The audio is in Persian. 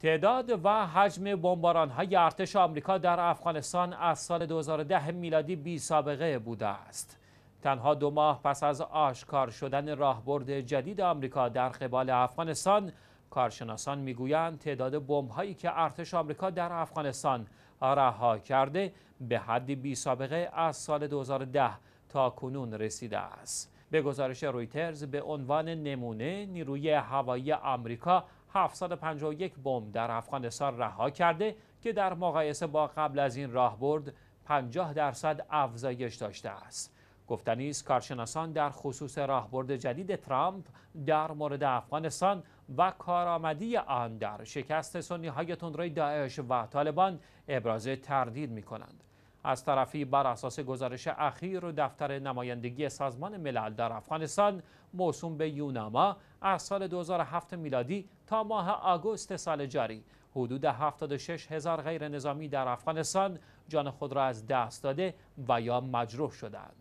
تعداد و حجم بمباران های ارتش آمریکا در افغانستان از سال 2010 میلادی بی سابقه بوده است. تنها دو ماه پس از آشکار شدن راهبرد جدید آمریکا در قبال افغانستان کارشناسان میگویند تعداد بمب‌هایی که ارتش آمریکا در افغانستان رها کرده به حد بی سابقه از سال 2010 تا کنون رسیده است. به گزارش رویترز به عنوان نمونه نیروی هوایی آمریکا 751 بمب در افغانستان رها کرده که در مقایسه با قبل از این راهبرد 50 درصد افزایش داشته است. گفتنی است کارشناسان در خصوص راهبرد جدید ترامپ در مورد افغانستان و کارآمدی آن در شکست سنی های تندروی داعش و طالبان ابراز تردید می کنند. از طرفی بر اساس گزارش اخیر دفتر نمایندگی سازمان ملل در افغانستان موسوم به یوناما از سال 2007 میلادی تا ماه آگوست سال جاری حدود 76 هزار غیر نظامی در افغانستان جان خود را از دست داده و یا مجروح شدند.